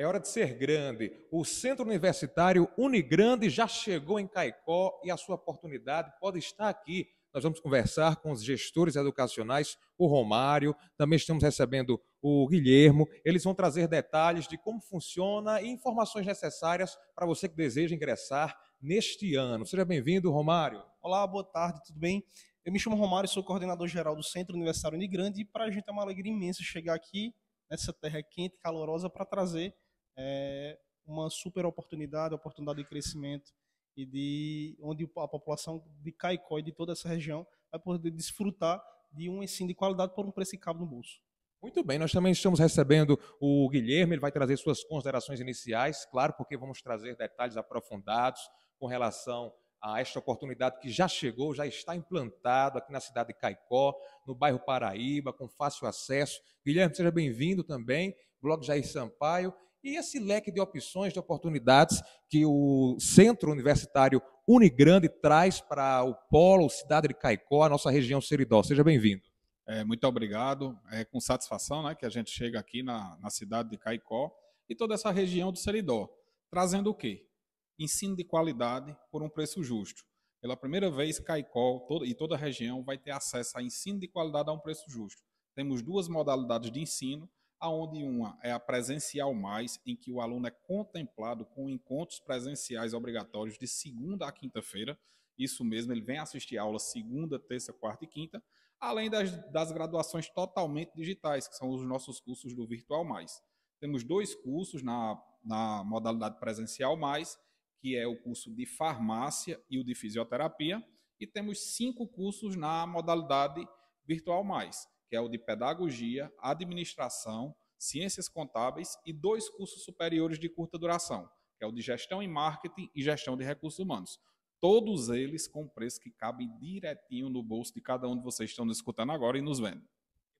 É hora de ser grande. O Centro Universitário Unigrande já chegou em Caicó e a sua oportunidade pode estar aqui. Nós vamos conversar com os gestores educacionais, o Romário, também estamos recebendo o Guilhermo. Eles vão trazer detalhes de como funciona e informações necessárias para você que deseja ingressar neste ano. Seja bem-vindo, Romário. Olá, boa tarde, tudo bem? Eu me chamo Romário, sou coordenador geral do Centro Universitário Unigrande e para a gente é uma alegria imensa chegar aqui nessa terra quente, calorosa, para trazer é uma super oportunidade, oportunidade de crescimento e de onde a população de Caicó e de toda essa região vai poder desfrutar de um ensino de qualidade por um preço que cabe no bolso. Muito bem, nós também estamos recebendo o Guilherme, ele vai trazer suas considerações iniciais, claro, porque vamos trazer detalhes aprofundados com relação a esta oportunidade que já chegou, já está implantado aqui na cidade de Caicó, no bairro Paraíba, com fácil acesso. Guilherme, seja bem-vindo também, blog Jair Sampaio. E esse leque de opções, de oportunidades que o Centro Universitário Unigrande traz para o Polo, cidade de Caicó, a nossa região Seridó. Seja bem-vindo. É, muito obrigado. É com satisfação né, que a gente chega aqui na, na cidade de Caicó e toda essa região do Seridó, trazendo o quê? Ensino de qualidade por um preço justo. Pela primeira vez, Caicó e toda a região vai ter acesso a ensino de qualidade a um preço justo. Temos duas modalidades de ensino aonde uma é a presencial mais, em que o aluno é contemplado com encontros presenciais obrigatórios de segunda a quinta-feira, isso mesmo, ele vem assistir aula segunda, terça, quarta e quinta, além das, das graduações totalmente digitais, que são os nossos cursos do Virtual Mais. Temos dois cursos na, na modalidade presencial mais, que é o curso de farmácia e o de fisioterapia, e temos cinco cursos na modalidade virtual mais, que é o de Pedagogia, Administração, Ciências Contábeis e dois cursos superiores de curta duração, que é o de Gestão e Marketing e Gestão de Recursos Humanos. Todos eles com preço que cabem direitinho no bolso de cada um de vocês que estão nos escutando agora e nos vendo.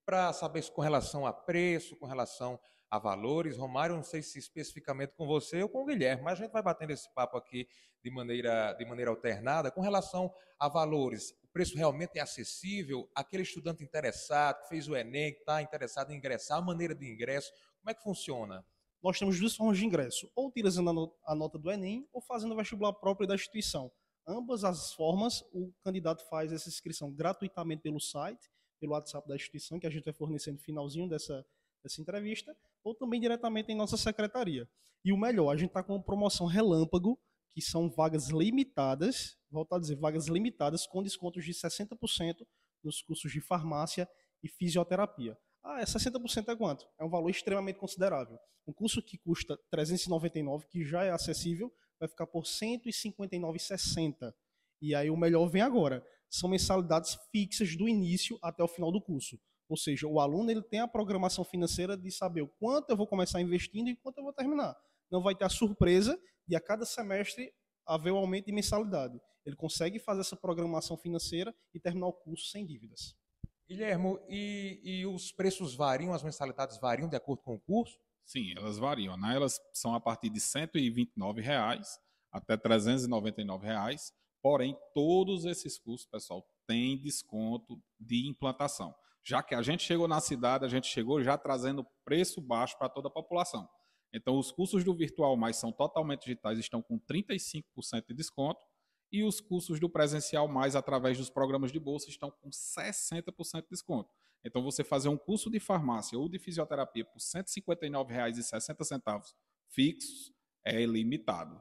Para saber se com relação a preço, com relação a valores. Romário, não sei se especificamente com você ou com o Guilherme, mas a gente vai batendo esse papo aqui de maneira, de maneira alternada. Com relação a valores, o preço realmente é acessível? Aquele estudante interessado, que fez o Enem, que está interessado em ingressar, a maneira de ingresso, como é que funciona? Nós temos duas formas de ingresso, ou tirando a nota do Enem, ou fazendo o vestibular próprio da instituição. Ambas as formas, o candidato faz essa inscrição gratuitamente pelo site, pelo WhatsApp da instituição, que a gente vai fornecer no finalzinho dessa, dessa entrevista, ou também diretamente em nossa secretaria. E o melhor, a gente está com uma promoção relâmpago, que são vagas limitadas, volto a dizer, vagas limitadas, com descontos de 60% nos cursos de farmácia e fisioterapia. Ah, é 60% é quanto? É um valor extremamente considerável. Um curso que custa 399, que já é acessível, vai ficar por 159,60. E aí o melhor vem agora. São mensalidades fixas do início até o final do curso. Ou seja, o aluno ele tem a programação financeira de saber o quanto eu vou começar investindo e quanto eu vou terminar. Não vai ter a surpresa de a cada semestre haver o um aumento de mensalidade. Ele consegue fazer essa programação financeira e terminar o curso sem dívidas. Guilhermo, e, e os preços variam, as mensalidades variam de acordo com o curso? Sim, elas variam. Né? Elas são a partir de R$ 129 reais até R$ 399. Reais. Porém, todos esses cursos, pessoal, têm desconto de implantação já que a gente chegou na cidade, a gente chegou já trazendo preço baixo para toda a população. Então, os cursos do Virtual Mais são totalmente digitais, estão com 35% de desconto, e os cursos do Presencial Mais, através dos programas de bolsa, estão com 60% de desconto. Então, você fazer um curso de farmácia ou de fisioterapia por R$ 159,60 fixos é ilimitado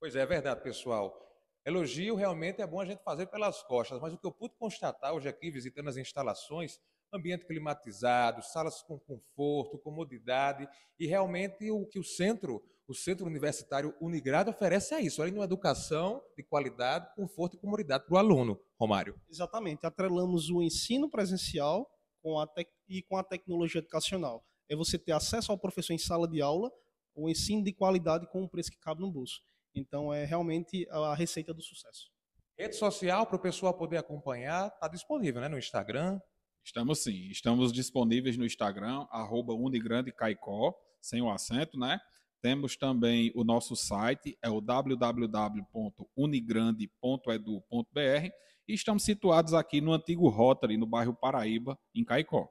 Pois é, é verdade, pessoal. Elogio realmente é bom a gente fazer pelas costas, mas o que eu pude constatar hoje aqui, visitando as instalações, ambiente climatizado, salas com conforto, comodidade, e realmente o que o centro, o centro universitário Unigrado oferece é isso, além de uma educação de qualidade, conforto e comodidade para o aluno, Romário. Exatamente, atrelamos o ensino presencial com a e com a tecnologia educacional. É você ter acesso ao professor em sala de aula, o ensino de qualidade com o preço que cabe no bolso. Então é realmente a receita do sucesso. Rede social para o pessoal poder acompanhar, está disponível, né? No Instagram. Estamos sim, estamos disponíveis no Instagram, arroba Unigrandecaicó, sem o acento, né? Temos também o nosso site, é o www.unigrande.edu.br e estamos situados aqui no antigo Rotary, no bairro Paraíba, em Caicó.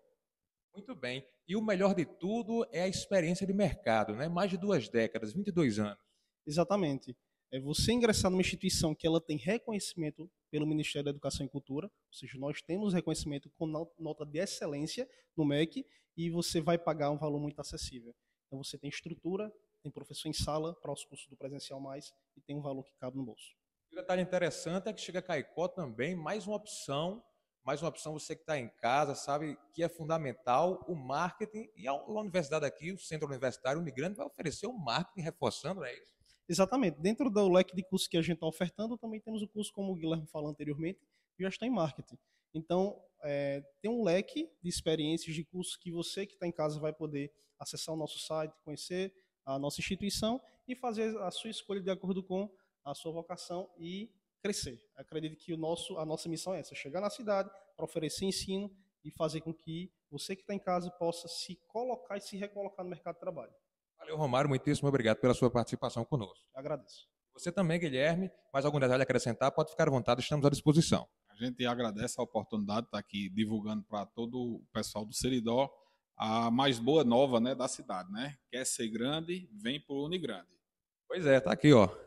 Muito bem. E o melhor de tudo é a experiência de mercado, né? Mais de duas décadas, 22 anos. Exatamente. É você ingressar numa instituição que ela tem reconhecimento pelo Ministério da Educação e Cultura, ou seja, nós temos reconhecimento com nota de excelência no MEC e você vai pagar um valor muito acessível. Então você tem estrutura, tem professor em sala para os cursos do presencial mais e tem um valor que cabe no bolso. Um detalhe interessante é que chega a Caicó também, mais uma opção, mais uma opção você que está em casa, sabe que é fundamental o marketing e a universidade aqui, o centro universitário, o migrante vai oferecer o marketing reforçando, é isso? Exatamente. Dentro do leque de cursos que a gente está ofertando, também temos o curso, como o Guilherme falou anteriormente, já está em marketing. Então, é, tem um leque de experiências de cursos que você que está em casa vai poder acessar o nosso site, conhecer a nossa instituição e fazer a sua escolha de acordo com a sua vocação e crescer. Acredito que o nosso, a nossa missão é essa: chegar na cidade para oferecer ensino e fazer com que você que está em casa possa se colocar e se recolocar no mercado de trabalho. Valeu, Romário. Muitíssimo obrigado pela sua participação conosco. agradeço. Você também, Guilherme. Mais algum detalhe a acrescentar? Pode ficar à vontade, estamos à disposição. A gente agradece a oportunidade de estar aqui divulgando para todo o pessoal do Seridó a mais boa nova né, da cidade. Né? Quer ser grande, vem para o Unigrande. Pois é, está aqui, ó.